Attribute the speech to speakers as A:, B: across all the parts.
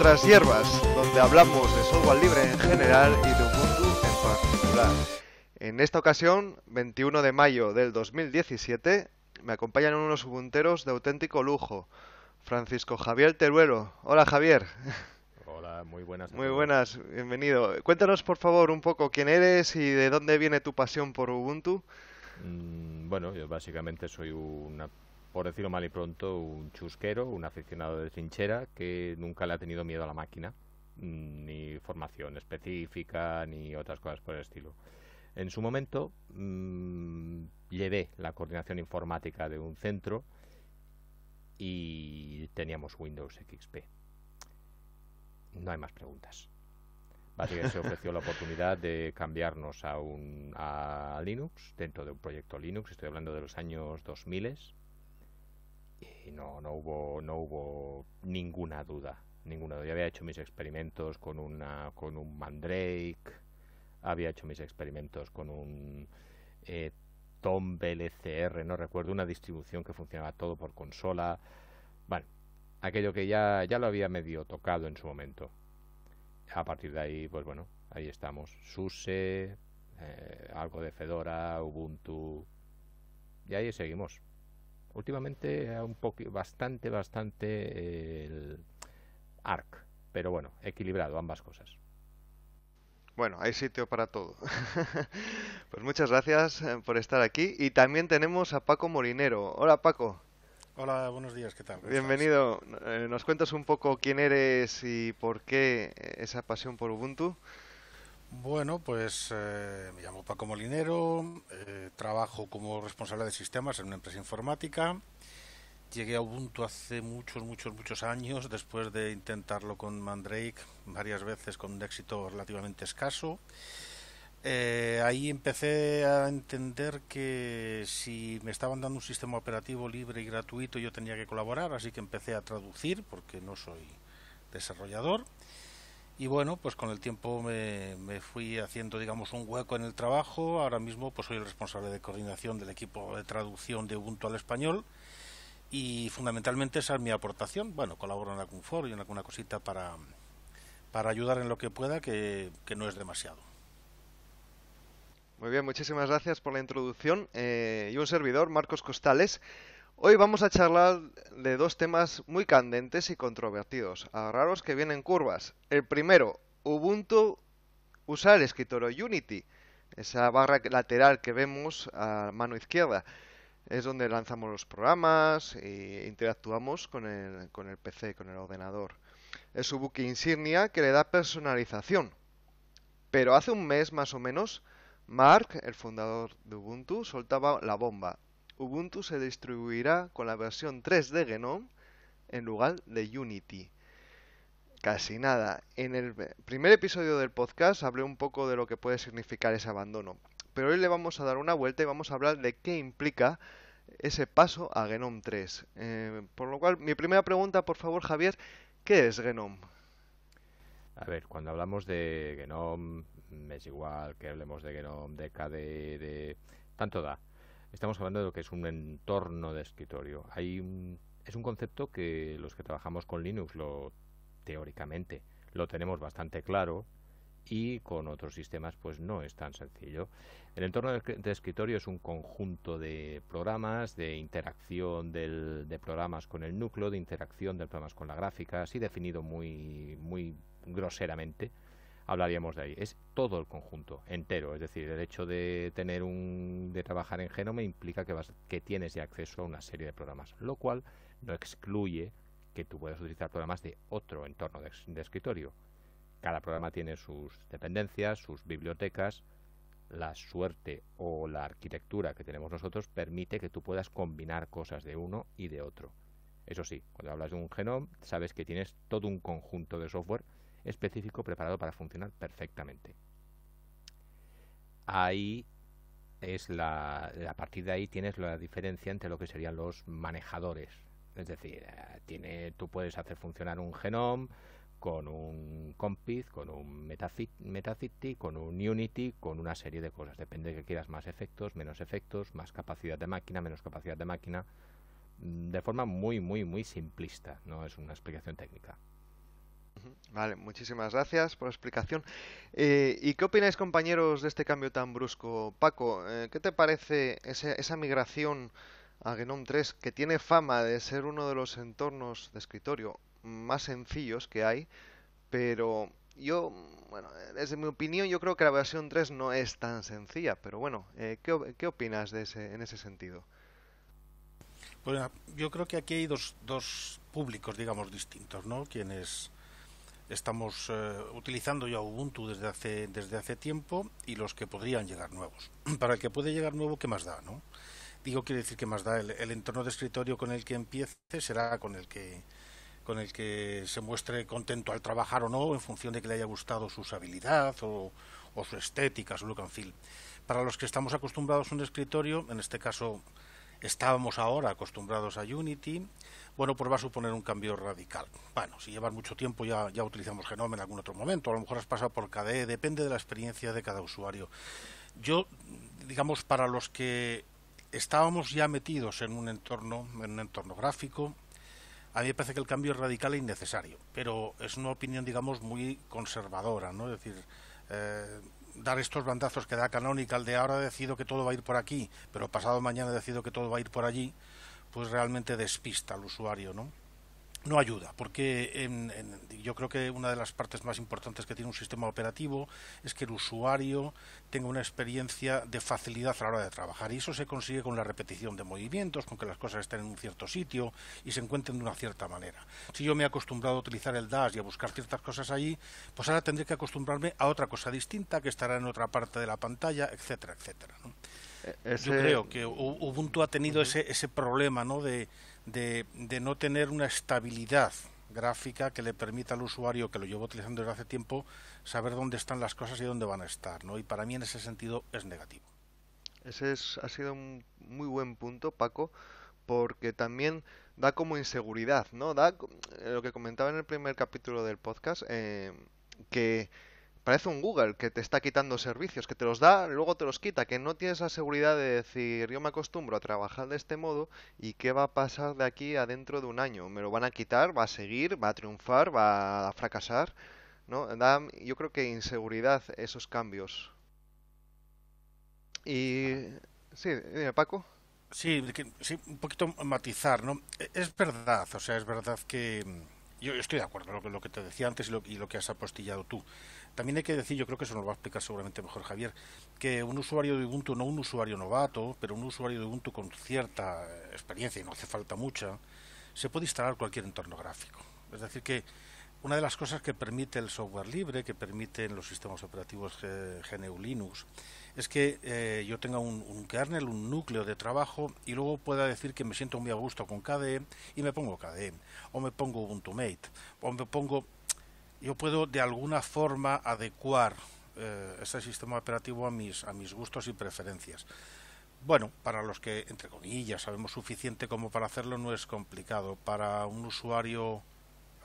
A: Otras Hierbas, donde hablamos de software libre en general y de Ubuntu en particular. En esta ocasión, 21 de mayo del 2017, me acompañan unos ubunteros de auténtico lujo. Francisco Javier Teruelo. Hola Javier.
B: Hola, muy buenas.
A: Muy buenas, bienvenido. Cuéntanos por favor un poco quién eres y de dónde viene tu pasión por Ubuntu.
B: Mm, bueno, yo básicamente soy una por decirlo mal y pronto, un chusquero, un aficionado de trinchera que nunca le ha tenido miedo a la máquina, mm, ni formación específica, ni otras cosas por el estilo. En su momento mm, llevé la coordinación informática de un centro y teníamos Windows XP. No hay más preguntas.
C: Básicamente se ofreció
B: la oportunidad de cambiarnos a, un, a Linux, dentro de un proyecto Linux, estoy hablando de los años 2000, y no, no, hubo, no hubo ninguna duda. Ninguna duda. Yo había hecho mis experimentos con, una, con un Mandrake, había hecho mis experimentos con un eh, no recuerdo, una distribución que funcionaba todo por consola. Bueno, aquello que ya, ya lo había medio tocado en su momento. A partir de ahí, pues bueno, ahí estamos. SUSE, eh, algo de Fedora, Ubuntu. Y ahí seguimos últimamente un poco, bastante, bastante eh, el arc, pero bueno, equilibrado ambas cosas.
A: Bueno, hay sitio para todo. pues muchas gracias eh, por estar aquí y también tenemos a Paco Morinero. Hola Paco.
C: Hola, buenos días, ¿qué tal? Bienvenido.
A: Eh, ¿Nos cuentas un poco quién eres y por qué esa pasión
C: por Ubuntu? Bueno, pues eh, me llamo Paco Molinero, eh, trabajo como responsable de sistemas en una empresa informática. Llegué a Ubuntu hace muchos, muchos, muchos años, después de intentarlo con Mandrake varias veces con un éxito relativamente escaso. Eh, ahí empecé a entender que si me estaban dando un sistema operativo libre y gratuito yo tenía que colaborar, así que empecé a traducir porque no soy desarrollador y bueno, pues con el tiempo me, fui haciendo, digamos, un hueco en el trabajo. Ahora mismo pues soy el responsable de coordinación del equipo de traducción de Ubuntu al español y fundamentalmente esa es mi aportación. Bueno, colaboro en la foro y en alguna cosita para, ayudar en lo que pueda, que, no es demasiado.
A: Muy bien, muchísimas gracias por la introducción. Eh, y un servidor, Marcos Costales. Hoy vamos a charlar de dos temas muy candentes y controvertidos. Agarraros que vienen curvas. El primero, Ubuntu usar el escritorio Unity, esa barra lateral que vemos a mano izquierda. Es donde lanzamos los programas e interactuamos con el, con el PC, con el ordenador. Es su buque insignia que le da personalización. Pero hace un mes más o menos, Mark, el fundador de Ubuntu, soltaba la bomba. Ubuntu se distribuirá con la versión 3 de GNOME en lugar de Unity. Casi nada. En el primer episodio del podcast hablé un poco de lo que puede significar ese abandono, pero hoy le vamos a dar una vuelta y vamos a hablar de qué implica ese paso a Gnome 3. Eh, por lo cual, mi primera pregunta, por favor, Javier, ¿qué es Gnome?
B: A ver, cuando hablamos de Gnome, es igual que hablemos de Gnome, de KDE, de... Tanto da estamos hablando de lo que es un entorno de escritorio. es un concepto que los que trabajamos con Linux lo teóricamente lo tenemos bastante claro y con otros sistemas pues no es tan sencillo. El entorno de escritorio es un conjunto de programas, de interacción de programas con el núcleo, de interacción de programas con la gráfica, así definido muy, muy groseramente hablaríamos de ahí. Es todo el conjunto, entero. Es decir, el hecho de tener un, de trabajar en Genome implica que, vas, que tienes ya acceso a una serie de programas, lo cual no excluye que tú puedas utilizar programas de otro entorno de, escritorio. Cada programa tiene sus dependencias, sus bibliotecas. La suerte o la arquitectura que tenemos nosotros permite que tú puedas combinar cosas de uno y de otro. Eso sí, cuando hablas de un genoma sabes que tienes todo un conjunto de software específico preparado para funcionar perfectamente. Ahí es la, a partir de ahí tienes la diferencia entre lo que serían los manejadores. Es decir, eh, tiene, tú puedes hacer funcionar un genome con un Compiz, con un Metacity, con un Unity, con una serie de cosas. Depende de que quieras más efectos, menos efectos, más capacidad de máquina, menos capacidad de máquina. Mm, de forma muy, muy, muy simplista. No es una explicación técnica.
A: Vale, muchísimas gracias por la explicación. Eh, ¿Y qué opináis, compañeros, de este cambio tan brusco? Paco, eh, ¿qué te parece esa, migración a Genome 3, que tiene fama de ser uno de los entornos de escritorio más sencillos que hay? Pero yo, bueno, desde mi opinión, yo creo que la versión 3 no es tan sencilla. Pero bueno, eh, ¿qué, ¿qué,
C: opinas de ese, en ese sentido? Bueno, pues yo creo que aquí hay dos, dos públicos, digamos, distintos, ¿no? Quienes estamos eh, utilizando ya Ubuntu desde hace, desde hace tiempo y los que podrían llegar nuevos. Para el que puede llegar nuevo, ¿qué más da? No? Digo, quiere decir que más da. El, entorno de escritorio con el que empiece será con el que, con el que se muestre contento al trabajar o no, en función de que le haya gustado su usabilidad o, o su estética, su look and feel. Para los que estamos acostumbrados a un escritorio, en este caso estábamos ahora acostumbrados a Unity, bueno, pues va a suponer un cambio radical. Bueno, si llevas mucho tiempo ya, ya utilizamos Genome en algún otro momento, a lo mejor has pasado por KDE, depende de la experiencia de cada usuario. Yo, digamos, para los que estábamos ya metidos en un entorno, en un entorno gráfico, a mí me parece que el cambio radical e innecesario, pero es una opinión, digamos, muy conservadora, ¿no? Es decir, eh, dar estos bandazos que da Canonical de ahora decido que todo va a ir por aquí, pero pasado mañana decido que todo va a ir por allí, pues realmente despista al usuario, ¿no? no ayuda, porque yo creo que una de las partes más importantes que tiene un sistema operativo es que el usuario tenga una experiencia de facilidad a la hora de trabajar. Y eso se consigue con la repetición de movimientos, con que las cosas estén en un cierto sitio y se encuentren de una cierta manera. Si yo me he acostumbrado a utilizar el DAS y a buscar ciertas cosas allí, pues ahora tendré que acostumbrarme a otra cosa distinta que estará en otra parte de la pantalla, etcétera, etcétera. E, yo creo que Ubuntu ha tenido ese, ese problema ¿no? de de, no tener una estabilidad gráfica que le permita al usuario que lo llevo utilizando desde hace tiempo saber dónde están las cosas y dónde van a estar, ¿no? Y para mí en ese sentido es negativo. Ese es,
A: ha sido un muy buen punto, Paco, porque también da como inseguridad, ¿no? Da eh, lo que comentaba en el primer capítulo del podcast, eh, que Parece un Google que te está quitando servicios, que te los da, luego te los quita, que no tienes la seguridad de decir yo me acostumbro a trabajar de este modo y qué va a pasar de aquí a dentro de un año. Me lo van a quitar, va a seguir, va a triunfar, va a fracasar. ¿no? yo creo que inseguridad esos cambios. Y
C: sí, dime Paco. Sí, sí, un poquito matizar, ¿no? E, es verdad, o sea, es verdad que mm, yo, estoy de acuerdo con lo, que te decía antes y lo que has apostillado tú. También hay que decir, yo creo que eso nos va a explicar seguramente mejor Javier, que un usuario de Ubuntu, no un usuario novato, pero un usuario de Ubuntu con cierta eh, experiencia, y no hace falta mucha, se puede instalar cualquier entorno gráfico. Es decir, que una de las cosas que permite el software libre, que permiten los sistemas operativos eh, GNU Linux, es que eh, yo tenga un, un, kernel, un núcleo de trabajo y luego pueda decir que me siento muy a gusto con KDE y me pongo KDE, o me pongo Ubuntu Mate, o me pongo yo puedo de alguna forma adecuar eh, ese sistema operativo a mis, gustos y preferencias. Bueno, para los que, entre comillas, sabemos suficiente como para hacerlo no es complicado. Para un usuario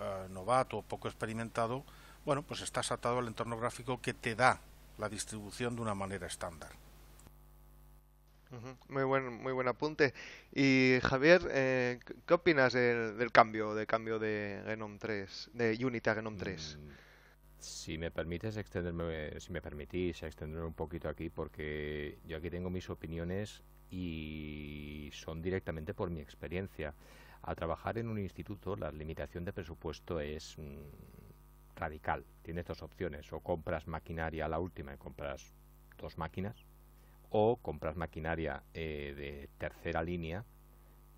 C: eh, novato o poco experimentado, bueno, pues estás atado al entorno gráfico que te da la distribución de una manera estándar.
A: Muy buen, muy buen apunte. Y Javier, eh, ¿qué opinas del, cambio, del cambio de Genome 3, de Unity a Genome 3? Mm, si me permites
B: extenderme, si me permitís extenderme un poquito aquí, porque yo aquí tengo mis opiniones y son directamente por mi experiencia. Al trabajar en un instituto, la limitación de presupuesto es mm, radical. Tienes dos opciones: o compras maquinaria a la última y compras dos máquinas o compras maquinaria eh, de tercera línea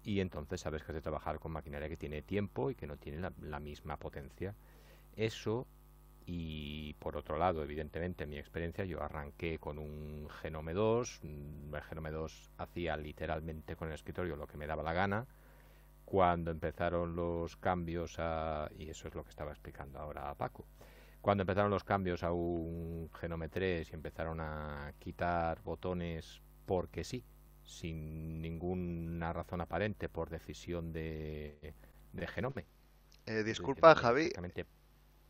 B: y entonces sabes que has de trabajar con maquinaria que tiene tiempo y que no tiene la, misma potencia. Eso y por otro lado, evidentemente, en mi experiencia, yo arranqué con un Genome 2. Mm, el Genome 2 hacía literalmente con el escritorio lo que me daba la gana. Cuando empezaron los cambios a... Y eso es lo que estaba explicando ahora a Paco cuando empezaron los cambios a un Genome 3 y empezaron a quitar botones porque sí, sin ninguna razón aparente, por decisión de, de Genome.
A: Eh, disculpa, Javi.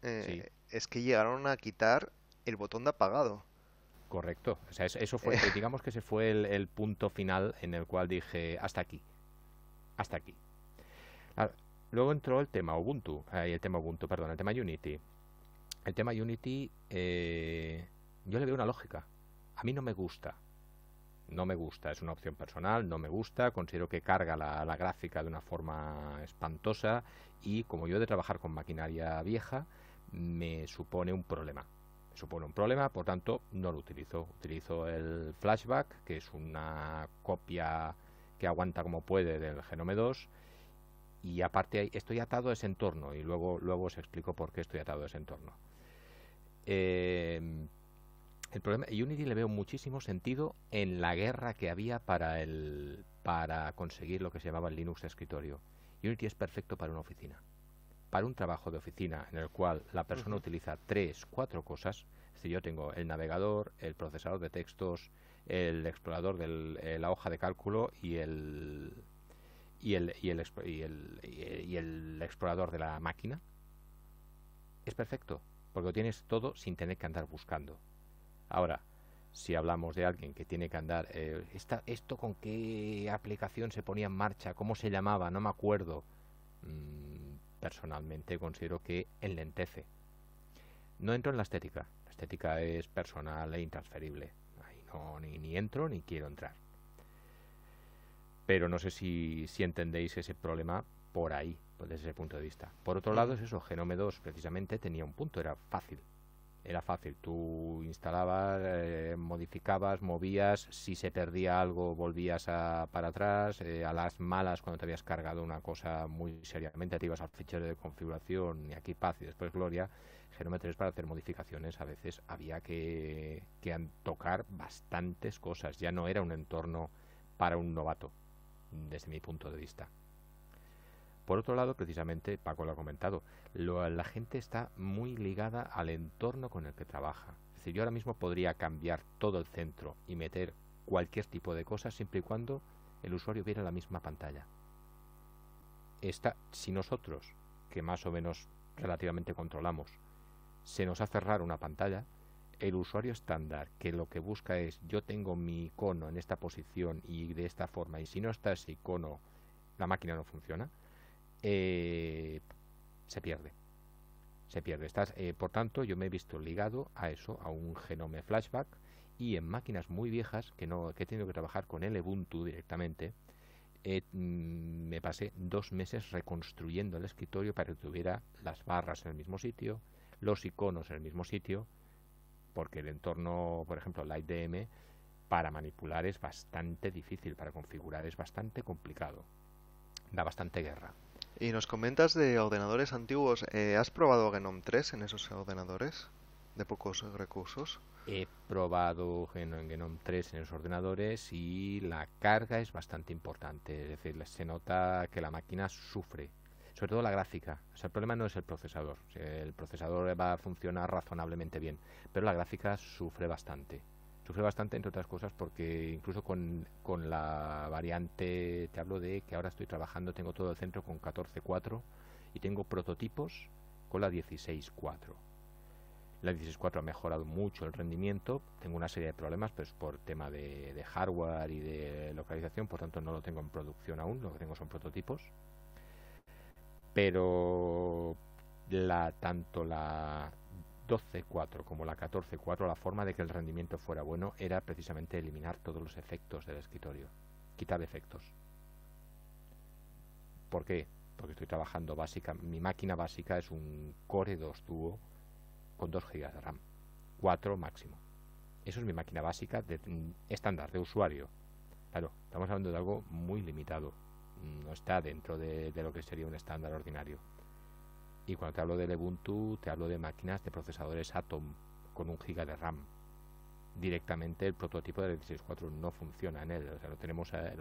A: Eh, Es que llegaron a quitar el botón de apagado.
B: Correcto. O sea, eso fue, eh. Eh, digamos que ese fue el, punto final en el cual dije, hasta aquí. Hasta aquí. Luego entró el tema Ubuntu, el tema Ubuntu, perdón, el tema Unity el tema Unity, eh, yo le veo una lógica. A mí no me gusta. No me gusta, es una opción personal, no me gusta, considero que carga la, gráfica de una forma espantosa y como yo he de trabajar con maquinaria vieja, me supone un problema. Me supone un problema, por tanto, no lo utilizo. Utilizo el flashback, que es una copia que aguanta como puede del Genome 2 y aparte estoy atado a ese entorno y luego, luego os explico por qué estoy atado a ese entorno. Eh, el problema, Unity le veo muchísimo sentido en la guerra que había para, el, para conseguir lo que se llamaba el Linux escritorio. Unity es perfecto para una oficina. Para un trabajo de oficina en el cual la persona utiliza tres, cuatro cosas, si yo tengo el navegador, el procesador de textos, el explorador de eh, la hoja de cálculo y y el, y el, y el, y el explorador de la máquina. Es perfecto porque lo tienes todo sin tener que andar buscando. Ahora, si hablamos de alguien que tiene que andar, eh, ¿esto con qué aplicación se ponía en marcha? ¿Cómo se llamaba? No me acuerdo. Mm, personalmente considero que el lentece. No entro en la estética. La estética es personal e intransferible. Ahí no, ni, ni entro ni quiero entrar. Pero no sé si, si entendéis ese problema por ahí desde ese punto de vista. Por otro lado, mm. es eso, Genome 2 precisamente tenía un punto, era fácil. Era fácil, tú instalabas, eh, modificabas, movías, si se perdía algo volvías a, para atrás, eh, a las malas cuando te habías cargado una cosa muy seriamente, te ibas al fichero de configuración y aquí paz y después gloria. Genome 3 para hacer modificaciones a veces había que tocar bastantes cosas, ya no era un entorno para un novato, desde mi punto de vista. Por otro lado, precisamente, Paco lo ha comentado, la gente está muy ligada al entorno con el que trabaja. Es decir, yo ahora mismo podría cambiar todo el centro y meter cualquier tipo de cosas, siempre y cuando el usuario viera la misma pantalla. si nosotros, que más o menos relativamente controlamos, se nos hace raro una pantalla, el usuario estándar, que lo que busca es yo tengo mi icono en esta posición y de esta forma, y si no está ese icono, la máquina no funciona, eh, se pierde. Se pierde. Estás, eh, por tanto, yo me he visto ligado a eso, a un genome flashback, y en máquinas muy viejas, que, no, que he tenido que trabajar con el Ubuntu directamente, mm, me pasé dos meses reconstruyendo el escritorio para que tuviera las barras en el mismo sitio, los iconos en el mismo sitio, porque el entorno, por ejemplo, LightDM, para manipular es bastante difícil, para configurar es bastante complicado. Da bastante guerra.
A: Y nos comentas de ordenadores antiguos. Eh, ¿Has probado Genome 3 en esos ordenadores de pocos recursos? He probado Genome, 3 en esos ordenadores y
B: la carga es bastante importante. Es decir, se nota que la máquina sufre. Sobre todo la gráfica. el problema no es el procesador. El procesador va a funcionar razonablemente bien, pero la gráfica sufre bastante. Sufre bastante, entre otras cosas, porque incluso con, con la variante, te hablo de que ahora estoy trabajando, tengo todo el centro con 14.4 y tengo prototipos con la 16.4. La 16.4 ha mejorado mucho el rendimiento. Tengo una serie de problemas, pues por tema de, de, hardware y de localización, por tanto no lo tengo en producción aún, lo que tengo son prototipos. Pero la, tanto la 12 como la 14.4 la forma de que el rendimiento fuera bueno era precisamente eliminar todos los efectos del escritorio, quitar efectos. ¿Por qué? Porque estoy trabajando básica, mi máquina básica es un Core 2 Duo con 2 GB de RAM, 4 máximo. Eso es mi máquina básica de, mm, estándar de usuario. Claro, estamos hablando de algo muy limitado, no está dentro de lo que sería un estándar ordinario. Y cuando te hablo del Ubuntu, te hablo de máquinas de procesadores Atom con un giga de RAM. Directamente el prototipo del 16.4 no funciona en él. O sea, lo tenemos, eh,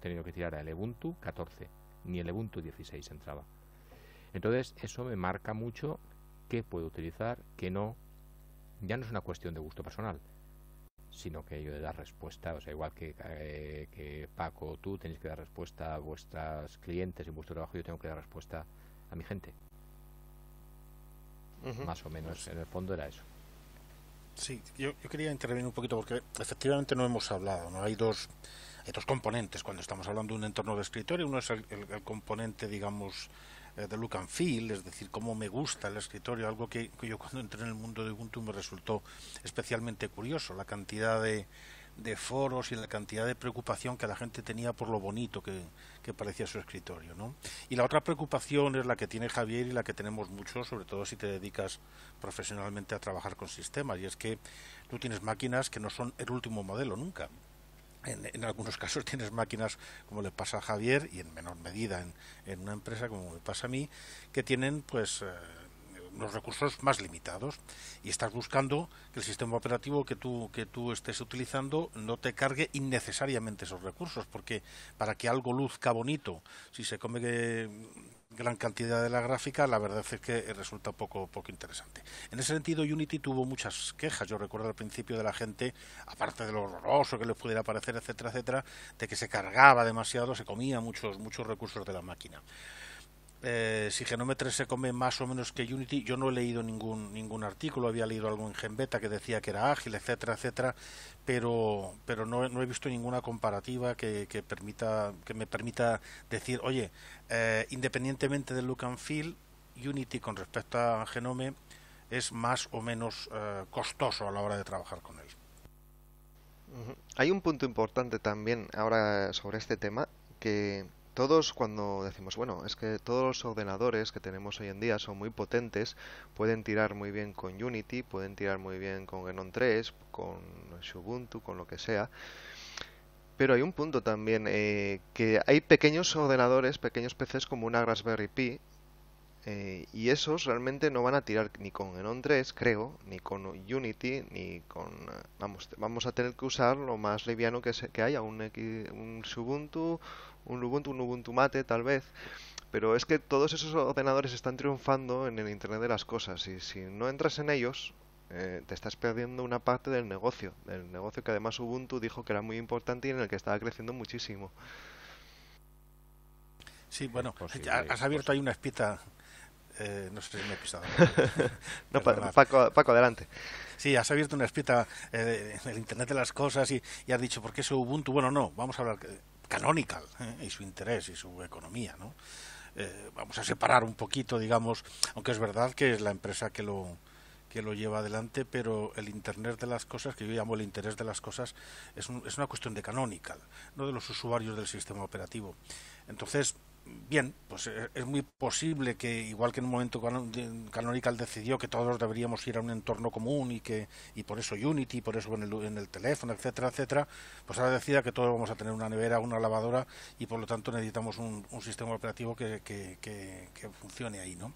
B: tenido que tirar al Ubuntu 14, ni el Ubuntu 16 entraba. Entonces, eso me marca mucho qué puedo utilizar, qué no. Ya no es una cuestión de gusto personal, sino que yo de dar respuesta, o sea, igual que, Paco eh, que Paco, tú tenéis que dar respuesta a vuestros clientes y vuestro trabajo, yo tengo que dar respuesta a mi gente más o menos. En el fondo era eso.
C: Sí, yo, yo, quería intervenir un poquito porque efectivamente no hemos hablado, ¿no? Hay dos, hay componentes cuando estamos hablando de un entorno de escritorio. Uno es el, componente, digamos, eh, de look and feel, es decir, cómo me gusta el escritorio, algo que, yo cuando entré en el mundo de Ubuntu me resultó especialmente curioso, la cantidad de de foros y la cantidad de preocupación que la gente tenía por lo bonito que, que, parecía su escritorio. ¿no? Y la otra preocupación es la que tiene Javier y la que tenemos muchos, sobre todo si te dedicas profesionalmente a trabajar con sistemas, y es que tú tienes máquinas que no son el último modelo nunca. En, algunos casos tienes máquinas, como le pasa a Javier, y en menor medida en, una empresa, como me pasa a mí, que tienen pues... Eh, los recursos más limitados y estás buscando que el sistema operativo que tú, que tú estés utilizando no te cargue innecesariamente esos recursos, porque para que algo luzca bonito, si se come eh, gran cantidad de la gráfica, la verdad es que resulta poco, poco interesante. En ese sentido, Unity tuvo muchas quejas. Yo recuerdo al principio de la gente, aparte de lo horroroso que les pudiera parecer, etcétera, etcétera, de que se cargaba demasiado, se comía muchos, muchos recursos de la máquina. Eh, si si 3 se come más o menos que Unity, yo no he leído ningún, ningún artículo, había leído algo en Genbeta que decía que era ágil, etcétera, etcétera, pero, no, he visto ninguna comparativa que, que, permita, que me permita decir, oye, eh, independientemente del look and feel, Unity con respecto a Genome es más o menos eh, costoso a la hora de trabajar con él.
A: Hay un punto importante también ahora sobre este tema que todos cuando decimos, bueno, es que todos los ordenadores que tenemos hoy en día son muy potentes, pueden tirar muy bien con Unity, pueden tirar muy bien con Enon 3, con Ubuntu, con lo que sea. Pero hay un punto también, eh, que hay pequeños ordenadores, pequeños PCs como una Raspberry Pi, eh, y esos realmente no van a tirar ni con Genon 3, creo, ni con Unity, ni con... Vamos, vamos a tener que usar lo más liviano que, haya, un, un Ubuntu un Ubuntu, un Ubuntu Mate tal vez. Pero es que todos esos ordenadores están triunfando en el Internet de las Cosas y si no entras en ellos, eh, te estás perdiendo una parte del negocio, del negocio que además Ubuntu dijo que era muy importante y en el que estaba creciendo
C: muchísimo. Sí, bueno, has abierto ahí una espita. Eh, no sé si me he pisado. Paco, Paco, adelante. Sí, has abierto una espita eh, en el Internet de las Cosas y, y has dicho, ¿por qué es Ubuntu? Bueno, no, vamos a hablar Canonical ¿eh? y su interés y su economía, ¿no? Eh, vamos a separar un poquito, digamos, aunque es verdad que es la empresa que lo, que lo lleva adelante, pero el Internet de las cosas, que yo llamo el interés de las cosas, es, es una cuestión de canonical, no de los usuarios del sistema operativo. Entonces, bien, pues eh, es muy posible que, igual que en un momento Canonical decidió que todos deberíamos ir a un entorno común y que y por eso Unity, por eso en el, teléfono, etcétera, etcétera, pues ahora decida que todos vamos a tener una nevera, una lavadora y por lo tanto necesitamos un, sistema operativo que, que, funcione ahí, ¿no?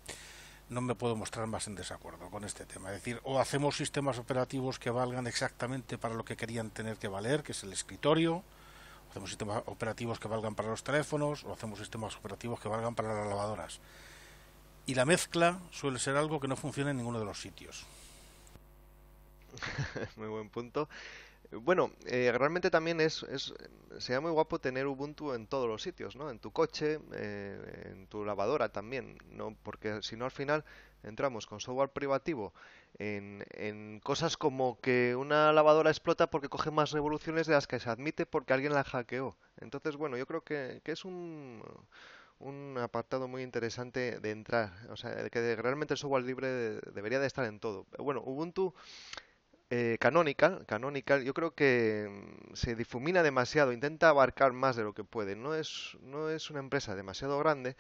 C: No me puedo mostrar más en desacuerdo con este tema. Es decir, o hacemos sistemas operativos que valgan exactamente para lo que querían tener que valer, que es el escritorio, hacemos sistemas operativos que valgan para los teléfonos o hacemos sistemas operativos que valgan para las lavadoras. Y la mezcla suele ser algo que no funciona en ninguno de los sitios.
A: Muy buen punto. Bueno, eh, realmente también es, es sería muy guapo tener Ubuntu en todos los sitios, ¿no? En tu coche, eh, en tu lavadora también, ¿no? Porque si no al final entramos con software privativo en, en, cosas como que una lavadora explota porque coge más revoluciones de las que se admite porque alguien la hackeó. Entonces, bueno, yo creo que, es un, un apartado muy interesante de entrar, o sea, que realmente el software libre debería de estar en todo. Bueno, Ubuntu eh, Canonical, yo creo que mm, se difumina demasiado, intenta abarcar más de lo que puede. No es, no es una empresa demasiado grande,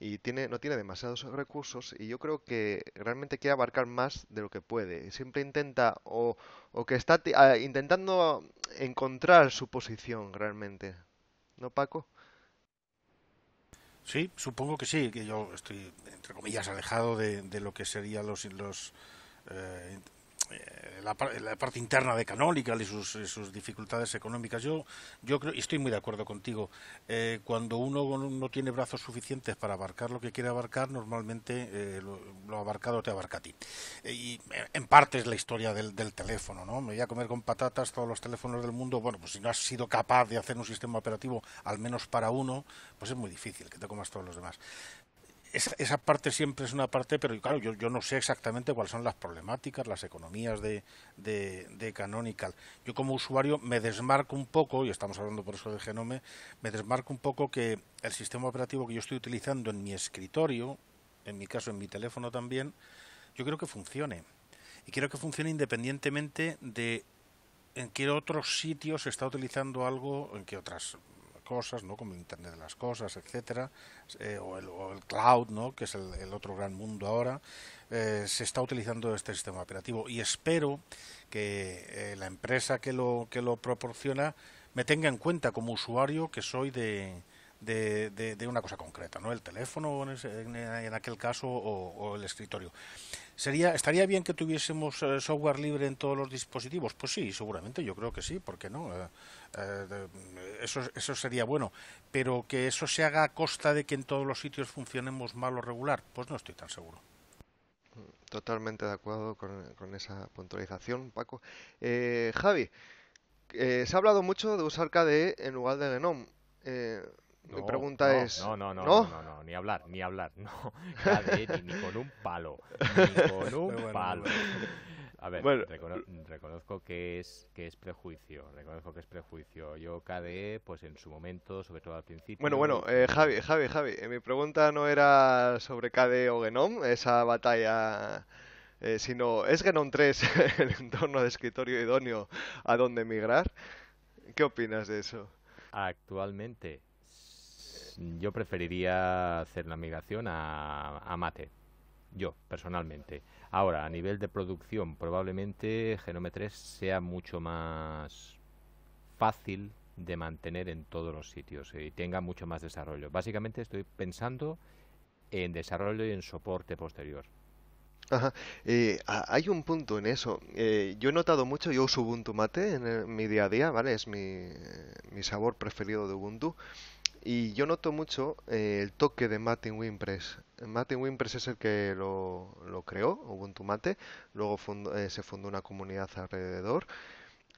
A: y tiene, no tiene demasiados recursos y yo creo que realmente quiere abarcar más de lo que puede. Siempre intenta o, que está ah, intentando encontrar su posición realmente.
C: ¿No, Paco? Sí, supongo que sí, que yo estoy, entre comillas, alejado de, lo que serían los, los eh, eh, la, parte interna de Canonical y sus, sus, dificultades económicas. Yo, yo creo, y estoy muy de acuerdo contigo, eh, cuando uno no tiene brazos suficientes para abarcar lo que quiere abarcar, normalmente eh, lo, abarcado te abarca a ti. Y en parte es la historia del, del, teléfono, ¿no? Me voy a comer con patatas todos los teléfonos del mundo. Bueno, pues si no has sido capaz de hacer un sistema operativo, al menos para uno, pues es muy difícil que te comas todos los demás esa, parte siempre es una parte, pero claro, yo, no sé exactamente cuáles son las problemáticas, las economías de, de, Canonical. Yo como usuario me desmarco un poco, y estamos hablando por eso de genome, me desmarco un poco que el sistema operativo que yo estoy utilizando en mi escritorio, en mi caso en mi teléfono también, yo creo que funcione. Y quiero que funcione independientemente de en qué otros sitios se está utilizando algo, en qué otras cosas, ¿no? como Internet de las cosas, etcétera, eh, o, el, cloud, ¿no? que es el, otro gran mundo ahora, eh, se está utilizando este sistema operativo y espero que eh, la empresa que lo que lo proporciona me tenga en cuenta como usuario que soy de, de, una cosa concreta, ¿no? El teléfono en, aquel caso o, o, el escritorio sería estaría bien que tuviésemos eh, software libre en todos los dispositivos pues sí seguramente yo creo que sí ¿por qué no eh, eh, eso sería bueno pero que eso se haga a costa de que en todos los sitios funcionemos mal o regular pues no estoy tan seguro
A: totalmente de acuerdo con, con esa puntualización Paco Javi se ha hablado mucho de usar KDE en lugar de GNOME mi pregunta es. No, no, no, no,
B: ni hablar, ni hablar. No, ni, con un palo. Ni con un palo. A ver, reconozco que es, que es prejuicio. Reconozco que es prejuicio. Yo, KDE, pues en su momento, sobre todo al principio. Bueno, bueno, eh, Javi,
A: Javi, Javi. Eh, mi pregunta no era sobre KDE o Genome, esa batalla. Eh, sino, ¿es Genome 3 el entorno de escritorio idóneo a donde migrar? ¿Qué opinas de eso?
B: Actualmente, pues, yo preferiría hacer la migración a, Mate, yo personalmente. Ahora, a nivel de producción, probablemente Genome 3 sea mucho más fácil de mantener en todos los sitios y tenga mucho más desarrollo. Básicamente estoy pensando en desarrollo
A: y en soporte posterior. Eh, hay un punto en eso. Eh, yo he notado mucho, yo uso Ubuntu Mate en, eh, mi día a día, ¿vale? Es mi, mi sabor preferido de Ubuntu. Y yo noto mucho eh, el toque de Martin Wimpress. Martin Wimpress es el que lo, lo creó, Ubuntu Mate, luego eh, se fundó una comunidad alrededor.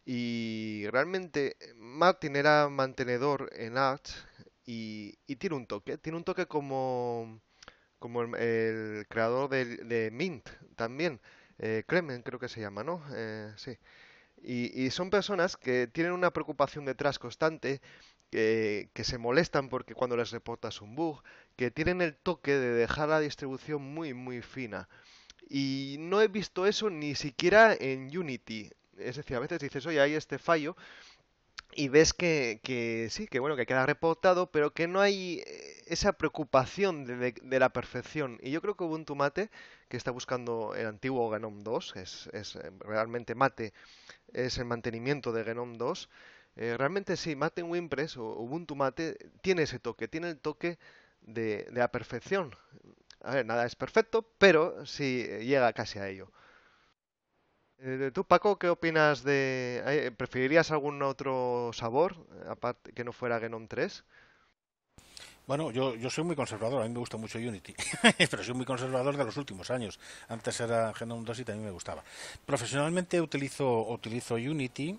A: Y realmente Martin era mantenedor en Arch y, tiene un toque, tiene un toque como, como el, creador de, Mint también, eh, Clement creo que se llama, ¿no? Eh, sí. Y, y, son personas que tienen una preocupación detrás constante que se molestan porque cuando les reportas un bug, que tienen el toque de dejar la distribución muy muy fina. Y no he visto eso ni siquiera en Unity. Es decir, a veces dices, oye, hay este fallo y ves que, que sí, que bueno, que queda reportado, pero que no hay eh, esa preocupación de, la perfección. Y yo creo que Ubuntu Mate, que está buscando el antiguo Gnome 2, es, es eh, realmente Mate, es el mantenimiento de Genome 2, eh, realmente sí, Mate Wimpress o Ubuntu Mate tiene ese toque, tiene el toque de, la perfección. A ver, nada es perfecto, pero sí llega casi a ello. Eh, ¿Tú, Paco, qué opinas de... Eh, ¿Preferirías algún otro sabor aparte que no fuera
C: Genome 3? Bueno, yo, yo soy muy conservador, a mí me gusta mucho Unity, pero soy muy conservador de los últimos años. Antes era Genome 2 y también me gustaba. Profesionalmente utilizo, utilizo Unity,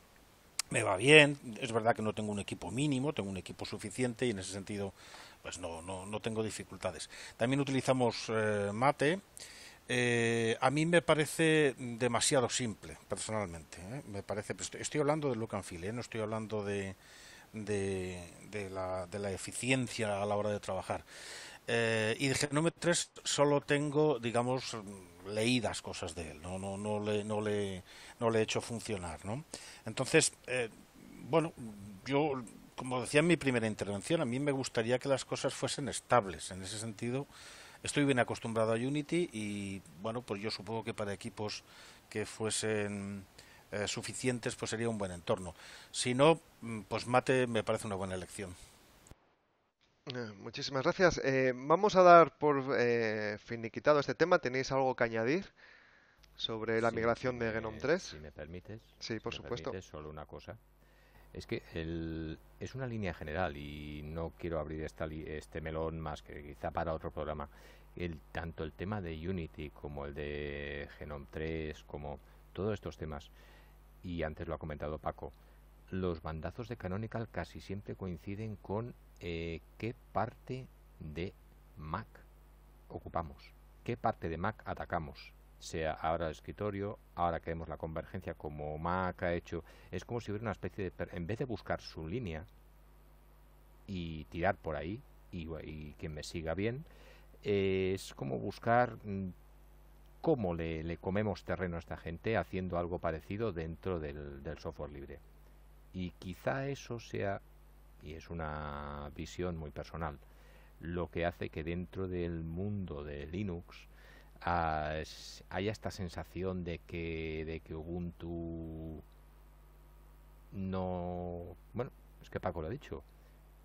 C: me va bien. Es verdad que no tengo un equipo mínimo, tengo un equipo suficiente y en ese sentido pues no, tengo dificultades. También utilizamos eh, mate. Eh, a mí me parece demasiado simple, personalmente. ¿eh? Me parece, pues, estoy hablando de look and no estoy hablando de, de, la, de la eficiencia a la hora de trabajar. y de Genome 3 solo tengo, digamos, leídas cosas de él, no, no, no, le, no, le, no le he hecho funcionar. ¿no? Entonces, eh, bueno, yo, como decía en mi primera intervención, a mí me gustaría que las cosas fuesen estables. En ese sentido, estoy bien acostumbrado a Unity y, bueno, pues yo supongo que para equipos que fuesen... Eh, suficientes pues sería un buen entorno si no mm, pues mate me parece una buena elección
A: eh, muchísimas gracias. Eh, vamos a dar por eh, finiquitado este tema. ¿Tenéis algo que añadir sobre la migración de Genome 3? Si me permites. Sí, por supuesto.
B: solo una cosa. Es que es una línea general y no quiero abrir esta este melón más que quizá para otro programa. El, tanto el tema de Unity como el de Genome 3, como todos estos temas, y antes lo ha comentado Paco, los bandazos de Canonical casi siempre coinciden con eh, qué parte de Mac ocupamos, qué parte de Mac atacamos, sea ahora el escritorio, ahora que vemos la convergencia como Mac ha hecho, es como si hubiera una especie de... En vez de buscar su línea y tirar por ahí, y, que me siga bien, es como buscar mm, cómo le, comemos terreno a esta gente haciendo algo parecido dentro del software libre. Y quizá eso sea y es una visión muy personal, lo que hace que dentro del mundo de Linux haya esta sensación de que, de que Ubuntu no... Bueno, es que Paco lo ha dicho,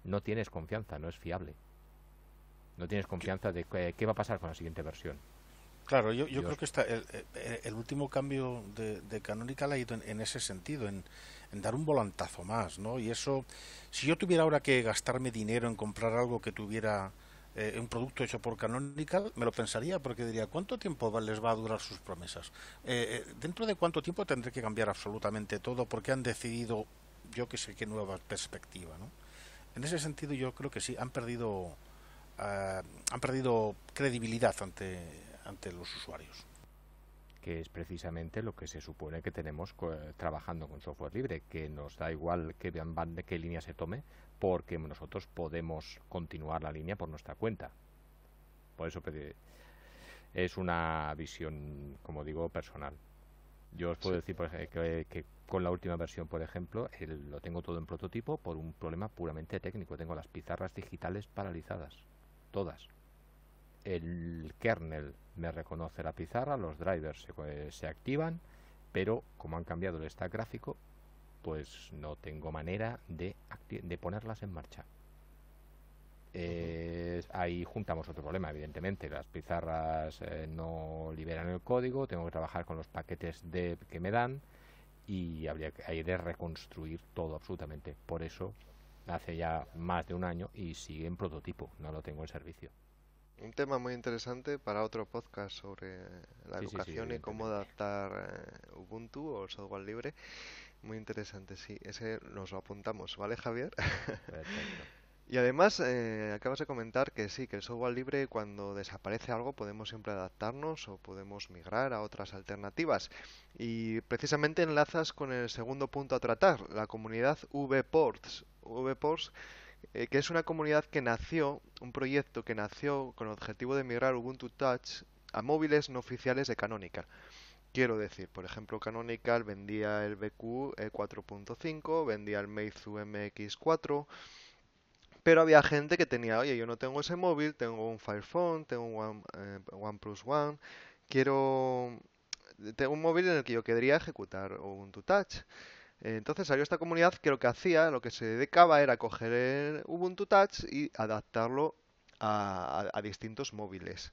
B: no tienes confianza, no es fiable. No tienes confianza de qué, va a pasar con la siguiente versión.
C: Claro, yo, yo creo que está el, el último cambio de, de, Canonical ha ido en ese sentido, en, en dar un volantazo más, ¿no? Y eso, si yo tuviera ahora que gastarme dinero en comprar algo que tuviera eh, un producto hecho por Canonical, me lo pensaría porque diría, ¿cuánto tiempo les va a durar sus promesas? Eh, eh, ¿Dentro de cuánto tiempo tendré que cambiar absolutamente todo porque han decidido, yo que sé, qué nueva perspectiva, ¿no? En ese sentido yo creo que sí, han perdido, ah, han perdido credibilidad ante los usuarios que es precisamente lo que se supone que tenemos
B: eh, trabajando con software libre, que nos da igual qué, qué línea se tome, porque nosotros podemos continuar la línea por nuestra cuenta. Por eso es una visión, como digo, personal. Yo os puedo decir que, con la última versión, por ejemplo, lo tengo todo en prototipo por un problema puramente técnico. Tengo las pizarras digitales paralizadas, todas el kernel me reconoce la pizarra, los drivers se, activan, pero como han cambiado el stack gráfico, pues no tengo manera de, ponerlas en marcha. ahí juntamos otro problema, evidentemente. Las pizarras eh, no liberan el código, tengo que trabajar con los paquetes de, que me dan y habría que, hay de reconstruir todo absolutamente. Por eso hace ya más de un año y sigue en prototipo, no lo tengo en servicio
A: un tema muy interesante para otro podcast sobre la educación y cómo adaptar eh, Ubuntu o el software libre. Muy interesante, sí. Ese nos lo apuntamos, ¿vale, Javier? Y además, eh, acabas de comentar que sí, que el software libre cuando desaparece algo podemos siempre adaptarnos o podemos migrar a otras alternativas. Y precisamente enlazas con el segundo punto a tratar, la comunidad VPorts. VPorts eh, que es una comunidad que nació, un proyecto que nació con el objetivo de migrar Ubuntu Touch a móviles no oficiales de Canonical. Quiero decir, por ejemplo, Canonical vendía el BQ 4.5, vendía el Meizu MX4, pero había gente que tenía, oye, yo no tengo ese móvil, tengo un Firephone, tengo un OnePlus eh, One, quiero... Tengo un móvil en el que yo querría ejecutar Ubuntu Touch. Entonces salió esta comunidad que lo que hacía, lo que se dedicaba era coger el Ubuntu Touch y adaptarlo a, distintos móviles.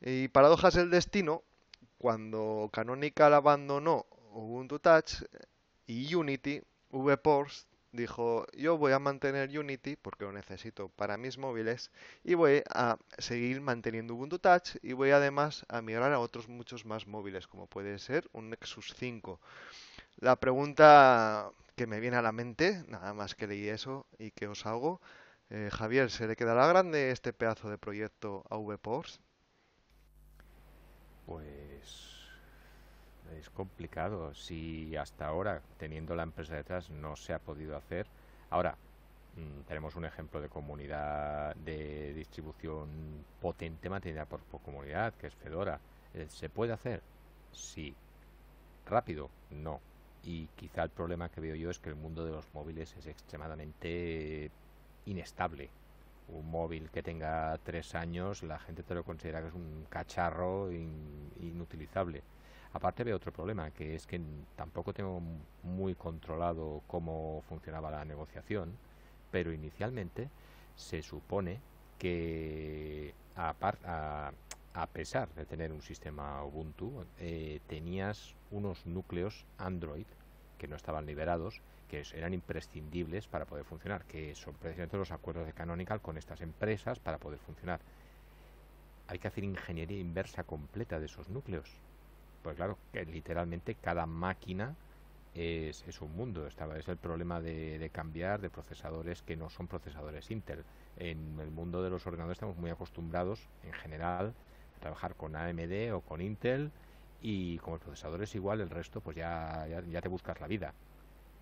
A: Y paradojas del destino, cuando Canonical abandonó Ubuntu Touch y Unity, VPORS dijo, yo voy a mantener Unity porque lo necesito para mis móviles y voy a seguir manteniendo Ubuntu Touch y voy además a migrar a otros muchos más móviles, como puede ser un Nexus 5 la pregunta que me viene a la mente, nada más que leí eso y que os hago, eh, Javier, ¿se le quedará grande este pedazo de proyecto a VPORS? Pues es complicado. Si
B: hasta ahora, teniendo la empresa detrás, no se ha podido hacer. Ahora, mm, tenemos un ejemplo de comunidad de distribución potente mantenida por comunidad, que es Fedora. Eh, ¿Se puede hacer? Sí. ¿Rápido? No y quizá el problema que veo yo es que el mundo de los móviles es extremadamente inestable. Un móvil que tenga tres años, la gente te lo considera que es un cacharro inutilizable. Aparte veo otro problema, que es que tampoco tengo muy controlado cómo funcionaba la negociación, pero inicialmente se supone que a, a a pesar de tener un sistema Ubuntu, eh, tenías unos núcleos Android que no estaban liberados, que eran imprescindibles para poder funcionar, que son precisamente los acuerdos de Canonical con estas empresas para poder funcionar. Hay que hacer ingeniería inversa completa de esos núcleos. Pues claro, que literalmente cada máquina es, un mundo. Estaba es el problema de, cambiar de procesadores que no son procesadores Intel. En el mundo de los ordenadores estamos muy acostumbrados, en general, trabajar con AMD o con Intel y como el procesador es igual, el resto pues ya, ya, te buscas la vida.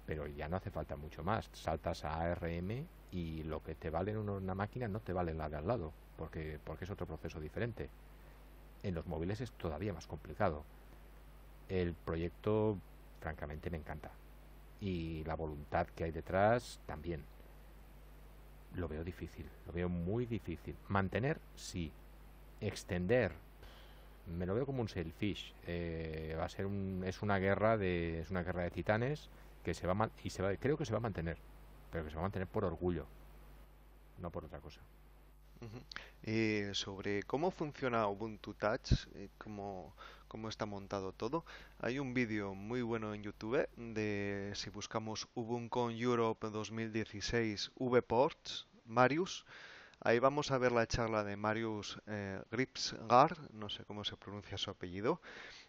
B: Pero ya no hace falta mucho más. Saltas a ARM y lo que te vale en una máquina no te vale en la de al lado, porque, porque es otro proceso diferente. En los móviles es todavía más complicado. El proyecto, francamente, me encanta. Y la voluntad que hay detrás también. Lo veo difícil, lo veo muy difícil. Mantener, sí, extender me lo veo como un selfish eh, va a ser un, es una guerra de es una guerra de titanes que se va y se va creo que se va a mantener pero que se va a mantener por orgullo no por otra cosa
A: sobre cómo funciona Ubuntu Touch, eh, como cómo, está montado todo, hay un vídeo muy bueno en YouTube de si buscamos Ubuntu Europe 2016 VPorts, Marius, Ahí vamos a ver la charla de Marius eh, no sé cómo se pronuncia su apellido,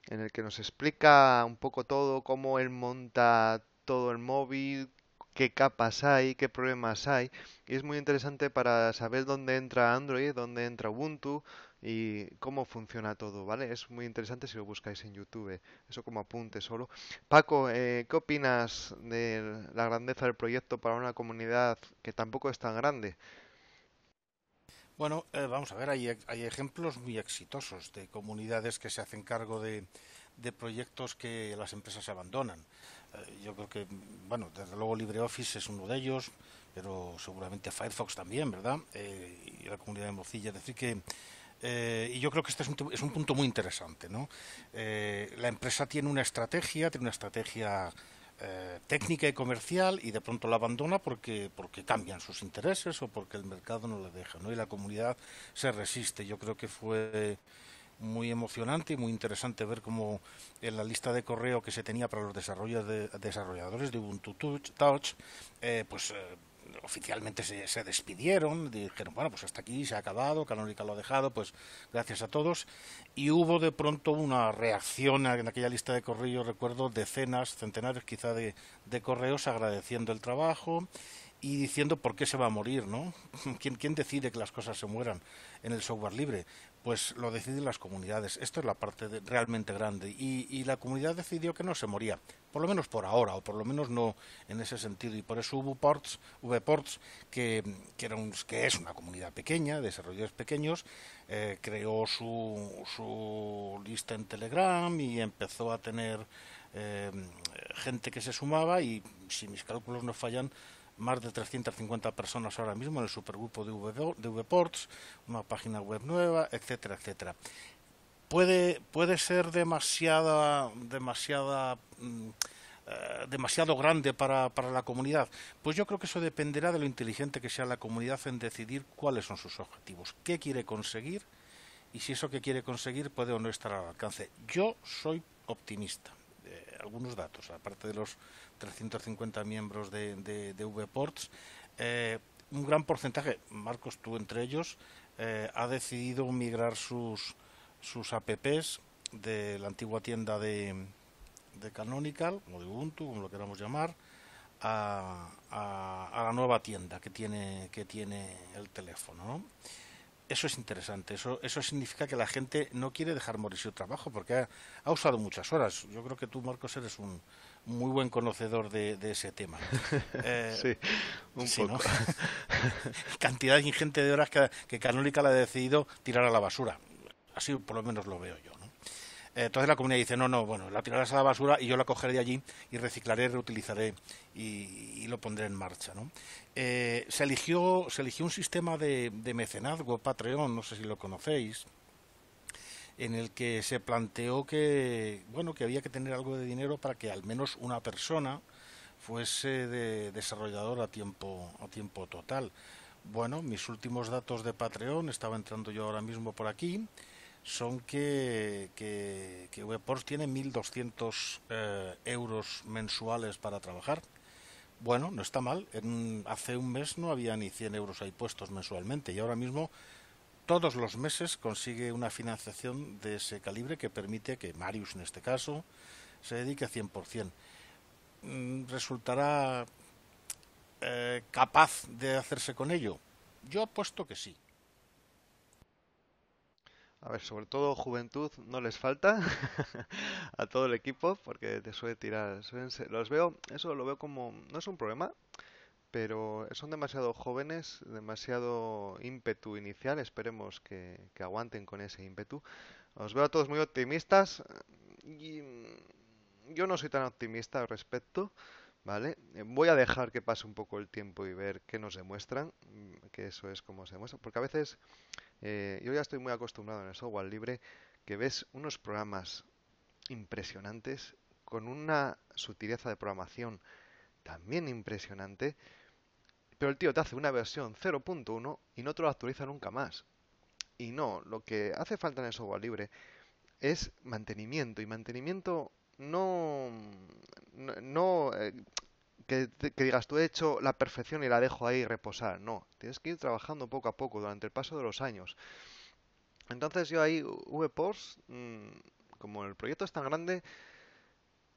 A: en el que nos explica un poco todo, cómo él monta todo el móvil, qué capas hay, qué problemas hay. Y es muy interesante para saber dónde entra Android, dónde entra Ubuntu y cómo funciona todo, ¿vale? Es muy interesante si lo buscáis en YouTube. Eso como apunte solo. Paco, eh, ¿qué opinas de la grandeza del proyecto para una comunidad que tampoco es tan grande?
C: Bueno, eh, vamos a ver, hay, hay, ejemplos muy exitosos de comunidades que se hacen cargo de, proyectos que las empresas abandonan. Eh, yo creo que, bueno, desde luego LibreOffice es uno de ellos, pero seguramente Firefox también, ¿verdad? Eh, y la comunidad de Mozilla. Es decir, que. y yo creo que este es un, es un punto muy interesante, ¿no? la empresa tiene una estrategia, tiene una estrategia eh, técnica y comercial y de pronto la abandona porque, porque cambian sus intereses o porque el mercado no la deja, ¿no? Y la comunidad se resiste. Yo creo que fue muy emocionante y muy interesante ver cómo en la lista de correo que se tenía para los desarrolladores de, Ubuntu Touch, eh, pues... Eh, oficialmente se, despidieron, dijeron, bueno, pues hasta aquí se ha acabado, Canónica lo ha dejado, pues gracias a todos. Y hubo de pronto una reacción en aquella lista de correos, recuerdo, decenas, centenares quizá de, de correos agradeciendo el trabajo y diciendo por qué se va a morir, ¿no? ¿Quién, ¿Quién, decide que las cosas se mueran en el software libre? pues lo deciden las comunidades. Esto es la parte realmente grande. Y, la comunidad decidió que no se moría, por lo menos por ahora, o por lo menos no en ese sentido. Y por eso hubo ports, VPorts, que, que, era un, que es una comunidad pequeña, desarrolladores pequeños, eh, creó su, su lista en Telegram y empezó a tener eh, gente que se sumaba y, si mis cálculos no fallan, más de 350 personas ahora mismo en el supergrupo de, VPorts, una página web nueva, etcétera, etcétera. Puede, puede ser demasiada, demasiada, mm, eh, demasiado grande para la comunidad. Pues yo creo que eso dependerá de lo inteligente que sea la comunidad en decidir cuáles son sus objetivos, qué quiere conseguir y si eso que quiere conseguir puede o no estar al alcance. Yo soy optimista algunos datos, aparte de los 350 miembros de, de, VPorts, eh, un gran porcentaje, Marcos, tú entre ellos, eh, ha decidido migrar sus, sus apps de la antigua tienda de, de Canonical, o de Ubuntu, como lo queramos llamar, a, a, la nueva tienda que tiene, que tiene el teléfono. ¿no? eso es interesante. Eso, eso significa que la gente no quiere dejar morir su trabajo porque ha, usado muchas horas. Yo creo que tú, Marcos, eres un muy buen conocedor de, ese tema. Eh, sí, un poco. Cantidad ingente de horas que, que Canónica le ha decidido tirar a la basura. Así por lo menos lo veo yo. Eh, entonces la comunidad dice, no, no, bueno, la tirarás a la basura y yo la cogeré de allí y reciclaré, reutilizaré y, lo pondré en marcha. ¿no? Eh, se, eligió, se eligió un sistema de, de, mecenazgo, Patreon, no sé si lo conocéis, en el que se planteó que, bueno, que había que tener algo de dinero para que al menos una persona fuese de desarrollador a tiempo, a tiempo total. Bueno, mis últimos datos de Patreon, estaba entrando yo ahora mismo por aquí, son que, que, que tiene 1.200 eh, euros mensuales para trabajar. Bueno, no está mal. En, hace un mes no había ni 100 euros ahí puestos mensualmente y ahora mismo todos los meses consigue una financiación de ese calibre que permite que Marius, en este caso, se dedique a 100%. Mm, ¿Resultará eh, capaz de hacerse con ello? Yo apuesto que sí. A ver, sobre todo
A: juventud no les falta a todo el equipo porque te suele tirar. los veo, eso lo veo como. No es un problema, pero son demasiado jóvenes, demasiado ímpetu inicial. Esperemos que, que aguanten con ese ímpetu. Os veo a todos muy optimistas. Y yo no soy tan optimista al respecto. ¿Vale? Eh, voy a dejar que pase un poco el tiempo y ver qué nos demuestran, mm, que eso es como se muestra, porque a veces eh, yo ya estoy muy acostumbrado en el software libre que ves unos programas impresionantes con una sutileza de programación también impresionante, pero el tío te hace una versión 0.1 y no te lo actualiza nunca más. Y no, lo que hace falta en el software libre es mantenimiento y mantenimiento no, no, eh, que, digas, tú he hecho la perfección y la dejo ahí reposar. No, tienes que ir trabajando poco a poco durante el paso de los años. Entonces yo ahí, VPORS, mmm, como el proyecto es tan grande,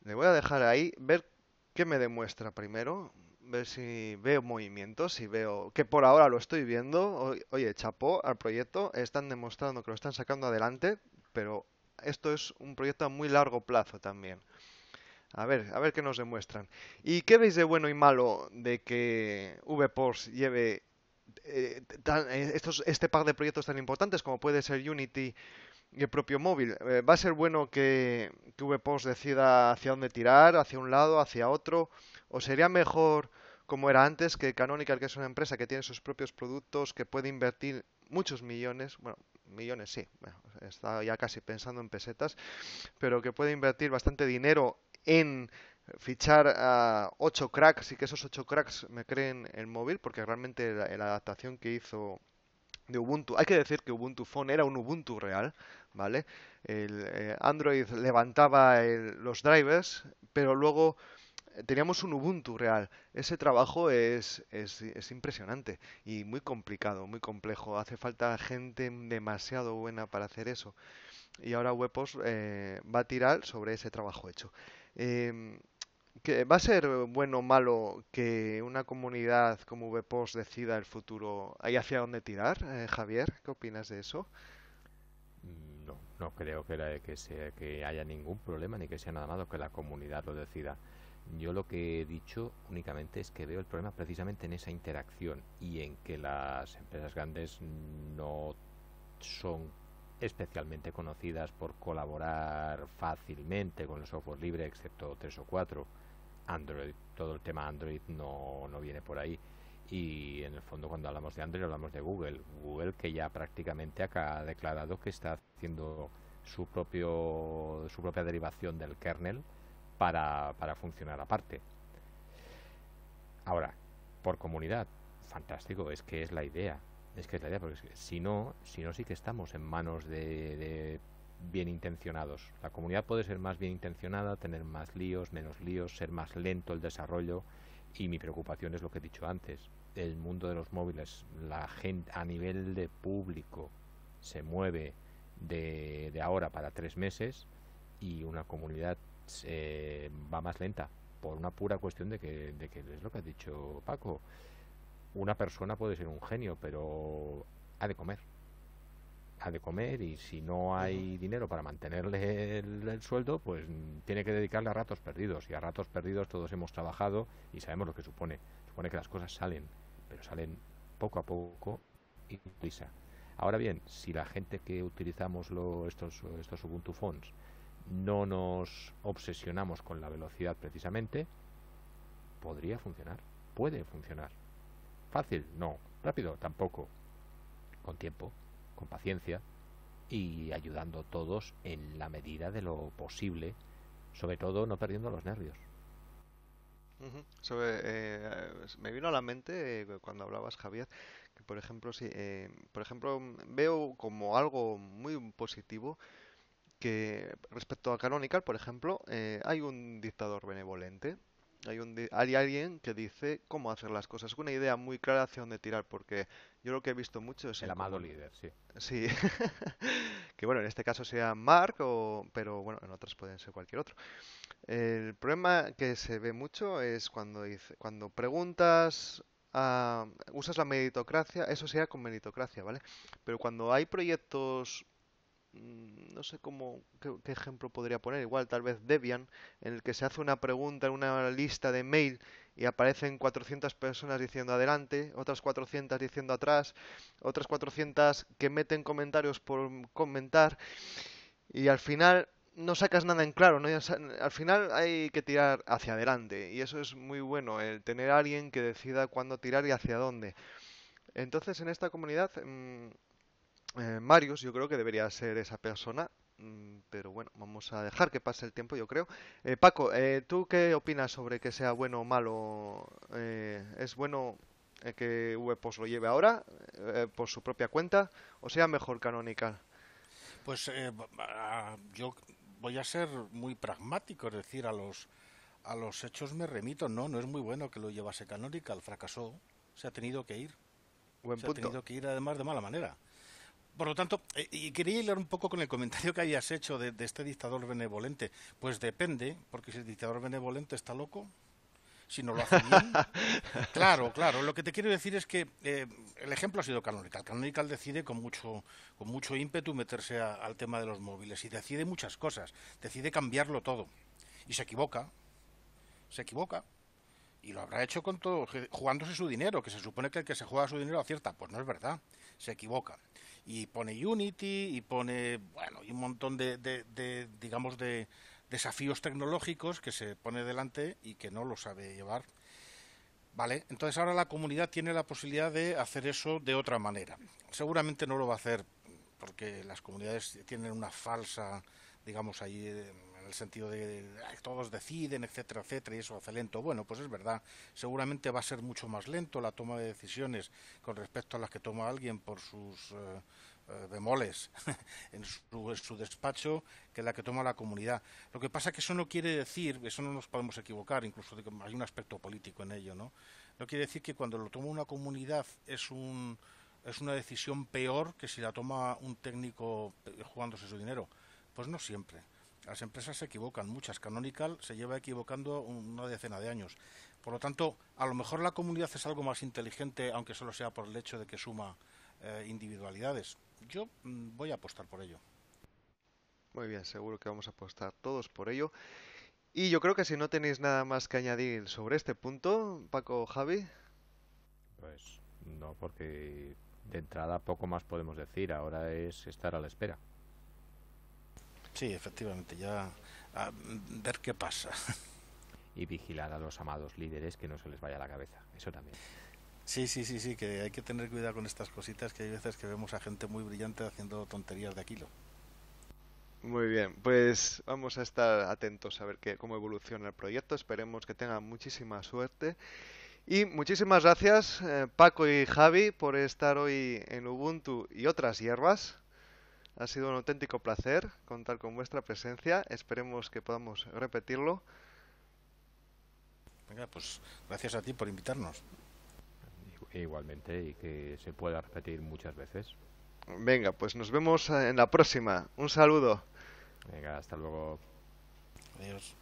A: le voy a dejar ahí, ver qué me demuestra primero, ver si veo movimientos, si veo que por ahora lo estoy viendo. Oye, chapó al proyecto, están demostrando que lo están sacando adelante, pero esto es un proyecto a muy largo plazo también. A ver, a ver qué nos demuestran. ¿Y qué veis de bueno y malo de que VPOS lleve eh, tan, eh, estos, este par de proyectos tan importantes como puede ser Unity y el propio móvil? Eh, ¿Va a ser bueno que, v post decida hacia dónde tirar, hacia un lado, hacia otro? ¿O sería mejor, como era antes, que Canonical, que es una empresa que tiene sus propios productos, que puede invertir muchos millones, bueno, millones, sí, bueno, está ya casi pensando en pesetas, pero que puede invertir bastante dinero en fichar a ocho cracks y que esos ocho cracks me creen el móvil, porque realmente la, adaptación que hizo de Ubuntu, hay que decir que Ubuntu Phone era un Ubuntu real, ¿vale? El, eh, Android levantaba los drivers, pero luego teníamos un Ubuntu real. Ese trabajo es, es, impresionante y muy complicado, muy complejo. Hace falta gente demasiado buena para hacer eso. Y ahora Webos eh, va a tirar sobre ese trabajo hecho. Em, ¿Va a ser bueno o malo que una comunidad como WePost decida el futuro ¿Hay hacia dónde tirar? Eh, Javier, ¿qué opinas de eso?
B: No, no creo que, que, sea, que haya ningún problema ni que sea nada malo que la comunidad lo decida yo lo que he dicho únicamente es que veo el problema precisamente en esa interacción y en que las empresas grandes no son especialmente conocidas por colaborar fácilmente con el software libre, excepto tres o cuatro. Android, todo el tema Android no, no viene por ahí. Y en el fondo cuando hablamos de Android hablamos de Google. Google que ya prácticamente ha declarado que está haciendo su, propio, su propia derivación del kernel para, funcionar aparte. Ahora, por comunidad, fantástico, es que es la idea. Es que es la idea, porque si no, si no sí que estamos en manos de, bien intencionados. La comunidad puede ser más bien intencionada, tener más líos, menos líos, ser más lento el desarrollo. Y mi preocupación es lo que he dicho antes. El mundo de los móviles, la gente a nivel de público se mueve de, de ahora para tres meses y una comunidad eh, va más lenta, por una pura cuestión de que, es lo que ha dicho Paco. Una persona puede ser un genio, pero ha de comer. Ha de comer y si no hay dinero para mantenerle el, sueldo, pues tiene que dedicarle a ratos perdidos. Y a ratos perdidos todos hemos trabajado y sabemos lo que supone. Supone que las cosas salen, pero salen poco a poco y prisa. Ahora bien, si la gente que utilizamos estos, estos Ubuntu Fonts no nos obsesionamos con la velocidad precisamente, podría funcionar, puede funcionar. Fácil, no. Rápido, tampoco. Con tiempo, con paciencia y ayudando todos en la medida de lo posible, sobre todo no perdiendo los nervios.
A: Eh, me vino a la mente eh, cuando hablabas, Javier, que por ejemplo, si, eh, por ejemplo, veo como algo muy positivo que respecto a Canonical, por ejemplo, eh, hay un dictador benevolente. Hay, un alguien que dice cómo hacer las cosas. Una idea muy clara hacia dónde tirar, porque yo lo que he visto mucho es... El amado líder, sí. Sí. que bueno, en este caso sea Mark, pero bueno, en otras pueden ser cualquier otro. El problema que se ve mucho es cuando, cuando preguntas usas la meritocracia, eso sea con meritocracia, ¿vale? Pero cuando hay proyectos Mm, no sé cómo, qué, ejemplo podría poner, igual tal vez Debian, en el que se hace una pregunta en una lista de mail y aparecen 400 personas diciendo adelante, otras 400 diciendo atrás, otras 400 que meten comentarios por comentar y al final no sacas nada en claro, ¿no? al final hay que tirar hacia adelante y eso es muy bueno, el tener a alguien que decida cuándo tirar y hacia dónde. Entonces en esta comunidad mm, eh, Marius yo creo que debería ser esa persona, mm, pero bueno, vamos a dejar que pase el tiempo yo creo. Eh, Paco, eh, ¿tú qué opinas sobre que sea bueno o malo? Eh, ¿Es bueno que Vepos lo lleve ahora por su propia cuenta o sea mejor Canonical?
C: Pues yo voy a ser muy pragmático, es decir, a los, a los hechos me remito. No, no es muy bueno que lo llevase Canonical, fracasó, se ha tenido que ir. se ha tenido que ir además de mala manera. Por lo tanto, eh, y quería hilar un poco con el comentario que habías hecho de, este dictador benevolente. Pues depende, porque si el dictador benevolente está loco, si no lo hace bien. claro, claro. Lo que te quiero decir es que eh, el ejemplo ha sido Canonical. Canonical decide con mucho, con mucho ímpetu meterse al tema de los móviles y decide muchas cosas. Decide cambiarlo todo. Y se equivoca. Se equivoca y lo habrá hecho con todo, jugándose su dinero, que se supone que el que se juega su dinero acierta. Pues no es verdad, se equivoca y pone Unity y pone, bueno, y un montón de, de digamos, de desafíos tecnológicos que se pone delante y que no lo sabe llevar. Vale, entonces ahora la comunidad tiene la posibilidad de hacer eso de otra manera. Seguramente no lo va a hacer porque las comunidades tienen una falsa, digamos, ahí eh, el sentido de, que todos deciden, etcétera, etcétera, y eso hace lento. Bueno, pues es verdad, seguramente va a ser mucho más lento la toma de decisiones con respecto a las que toma alguien por sus eh, eh, bemoles en su, despacho que la que toma la comunidad. Lo que pasa es que eso no quiere decir, eso no nos podemos equivocar, incluso hay un aspecto político en ello, ¿no? No quiere decir que cuando lo toma una comunidad es un es una decisión peor que si la toma un técnico eh, jugándose su dinero. Pues no siempre. Las empresas se equivocan, muchas. Canonical se lleva equivocando una decena de años. Por lo tanto, a lo mejor la comunidad es algo más inteligente, aunque solo sea por el hecho de que suma eh, individualidades. Yo mm, voy a apostar por ello.
A: Muy bien, seguro que vamos a apostar todos por ello. Y yo creo que si no tenéis nada más que añadir sobre este punto, Paco Javi.
B: Pues no, porque de entrada poco más podemos decir. Ahora es estar a la espera.
C: Sí, efectivamente, ya a ver qué pasa. Y vigilar a los amados
B: líderes que no se les vaya la cabeza, eso
C: también. Sí, sí, sí, sí, que hay que tener cuidado con estas cositas, que hay veces que vemos a gente muy brillante haciendo tonterías de Aquilo.
A: Muy bien, pues vamos a estar atentos a ver cómo evoluciona el proyecto. Esperemos que tenga muchísima suerte. Y muchísimas gracias, eh, Paco y Javi, por estar hoy en Ubuntu y otras hierbas. Ha sido un auténtico placer contar con vuestra presencia. Esperemos que podamos repetirlo.
C: Venga, pues gracias a ti por invitarnos. Igualmente, y que
A: se pueda repetir muchas veces. Venga, pues nos vemos eh, en la próxima. Un saludo. Venga, hasta luego. Adiós.